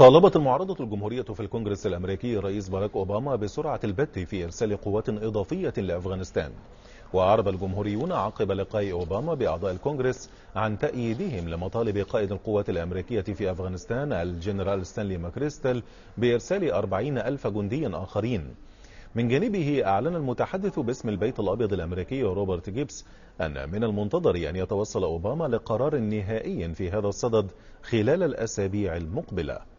طالبت المعارضة الجمهورية في الكونغرس الأمريكي الرئيس باراك أوباما بسرعة البت في إرسال قوات إضافية لأفغانستان وأعرب الجمهوريون عقب لقاء أوباما بأعضاء الكونغرس عن تأييدهم لمطالب قائد القوات الأمريكية في أفغانستان الجنرال ستانلي ماكريستل بإرسال أربعين ألف جندي آخرين من جانبه أعلن المتحدث باسم البيت الأبيض الأمريكي روبرت جيبس أن من المنتظر أن يتوصل أوباما لقرار نهائي في هذا الصدد خلال الأسابيع المقبلة